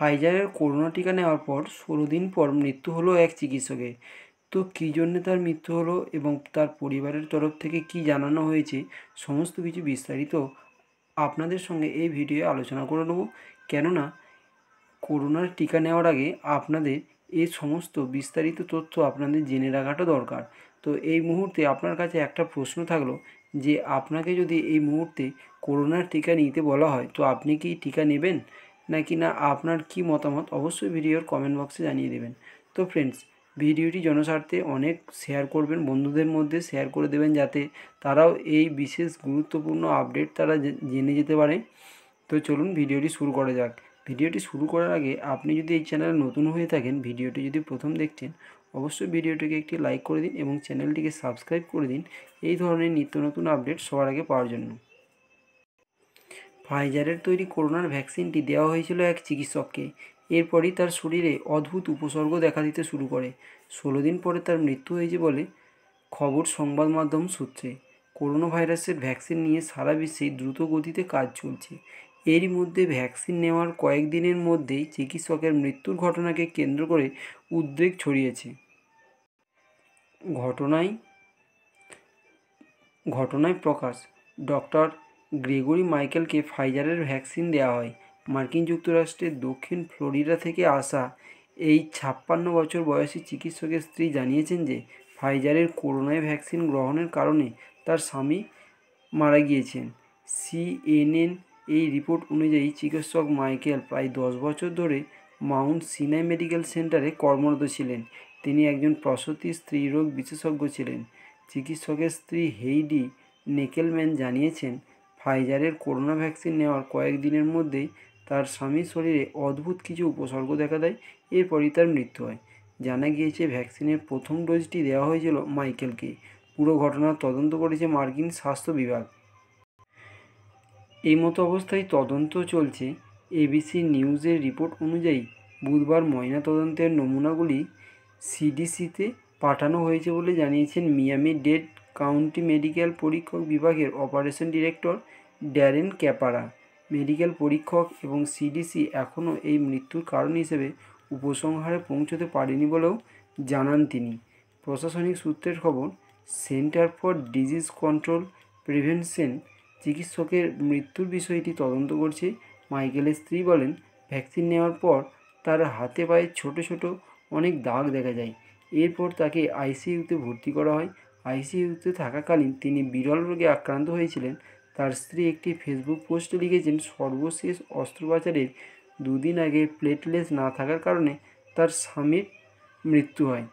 ফাইজারের corona টিকা নেওয়ার পর ষোলো দিন পর মৃত্যু হলো এক চিকিৎসকের তো কী জন্য তার মৃত্যু হলো এবং তার পরিবারের তরফ থেকে কি জানানো হয়েছে সমস্ত কিছু বিস্তারিত আপনাদের সঙ্গে এই ভিডিও আলোচনা করে নেব কেননা করোনার টিকা নেওয়ার আগে আপনাদের এই সমস্ত বিস্তারিত তথ্য আপনাদের জেনে রাখাটা দরকার তো এই মুহূর্তে আপনার কাছে একটা প্রশ্ন থাকলো যে আপনাকে যদি এই মুহূর্তে করোনার টিকা নিতে বলা হয় তো আপনি কি টিকা নেবেন নাকি না আপনার কি মতামত অবশ্যই ভিডিওর কমেন্ট বক্সে জানিয়ে দেবেন তো ফ্রেন্ডস ভিডিওটি জনস্বার্থে অনেক শেয়ার করবেন বন্ধুদের মধ্যে শেয়ার করে দেবেন যাতে তারাও এই বিশেষ গুরুত্বপূর্ণ আপডেট তারা জেনে যেতে পারে তো চলুন ভিডিওটি শুরু করা যাক ভিডিওটি শুরু করার আগে আপনি যদি এই চ্যানেলে নতুন হয়ে থাকেন ভিডিওটি যদি প্রথম দেখছেন অবশ্যই ভিডিওটিকে একটি লাইক করে দিন এবং চ্যানেলটিকে সাবস্ক্রাইব করে দিন এই ধরনের নিত্য নতুন আপডেট সবার আগে পাওয়ার জন্য ফাইজারের তৈরি করোনার ভ্যাকসিনটি দেওয়া হয়েছিল এক চিকিৎসককে এরপরই তার শরীরে অদ্ভুত উপসর্গ দেখা দিতে শুরু করে ষোলো দিন পরে তার মৃত্যু হয়েছে বলে খবর সংবাদ মাধ্যম সূত্রে করোনা ভাইরাসের ভ্যাকসিন নিয়ে সারা বিশ্বে দ্রুত গতিতে কাজ চলছে এরই মধ্যে ভ্যাকসিন নেওয়ার কয়েকদিনের মধ্যেই চিকিৎসকের মৃত্যুর ঘটনাকে কেন্দ্র করে উদ্বেগ ছড়িয়েছে ঘটনায় ঘটনায় প্রকাশ ডক্টর গ্রেগরি মাইকেলকে ফাইজারের ভ্যাকসিন দেওয়া হয় মার্কিন যুক্তরাষ্ট্রের দক্ষিণ ফ্লোরিডা থেকে আসা এই ছাপ্পান্ন বছর বয়সী চিকিৎসকের স্ত্রী জানিয়েছেন যে ফাইজারের করোনায় ভ্যাকসিন গ্রহণের কারণে তার স্বামী মারা গিয়েছেন সিএনএন এই রিপোর্ট অনুযায়ী চিকিৎসক মাইকেল প্রায় দশ বছর ধরে মাউন্ট সিনাই মেডিকেল সেন্টারে কর্মরত ছিলেন তিনি একজন প্রসূতি স্ত্রীরোগ বিশেষজ্ঞ ছিলেন চিকিৎসকের স্ত্রী হেইডি নেকেলম্যান জানিয়েছেন ফাইজারের করোনা ভ্যাকসিন নেওয়ার কয়েকদিনের মধ্যেই তার স্বামীর শরীরে অদ্ভুত কিছু উপসর্গ দেখা দেয় এরপরই তার মৃত্যু হয় জানা গিয়েছে ভ্যাকসিনের প্রথম ডোজটি দেওয়া হয়েছিল মাইকেলকে পুরো ঘটনার তদন্ত করেছে মার্কিন স্বাস্থ্য বিভাগ এই মতো অবস্থায় তদন্ত চলছে এবিসি নিউজের রিপোর্ট অনুযায়ী বুধবার ময়না তদন্তের নমুনাগুলি সিডিসিতে পাঠানো হয়েছে বলে জানিয়েছেন মিয়ামি ডেড কাউন্টি মেডিকেল পরীক্ষক বিভাগের operation director Darren Caprara medical পরীক্ষক এবং সিডিসি এখনও এই মৃত্যুর কারণ হিসেবে উপসংহারে পৌঁছতে পারেনি বলেও জানান তিনি প্রশাসনিক সূত্রের খবর centre for disease control prevention চিকিৎসকের মৃত্যুর বিষয়টি তদন্ত করছে মাইকেলের স্ত্রী বলেন ভ্যাকসিন নেওয়ার পর তার হাতে পায়ে ছোট ছোট অনেক দাগ দেখা যায় এরপর তাকে আইসিইউতে ভর্তি করা হয় আইসিইউতে থাকাকালীন তিনি বিরল রোগে আক্রান্ত হয়েছিলেন তার স্ত্রী একটি ফেসবুক পোস্টে লিখেছেন সর্বশেষ অস্ত্রোপচারের দুদিন আগে প্লেটলেস না থাকার কারণে তার স্বামীর মৃত্যু হয়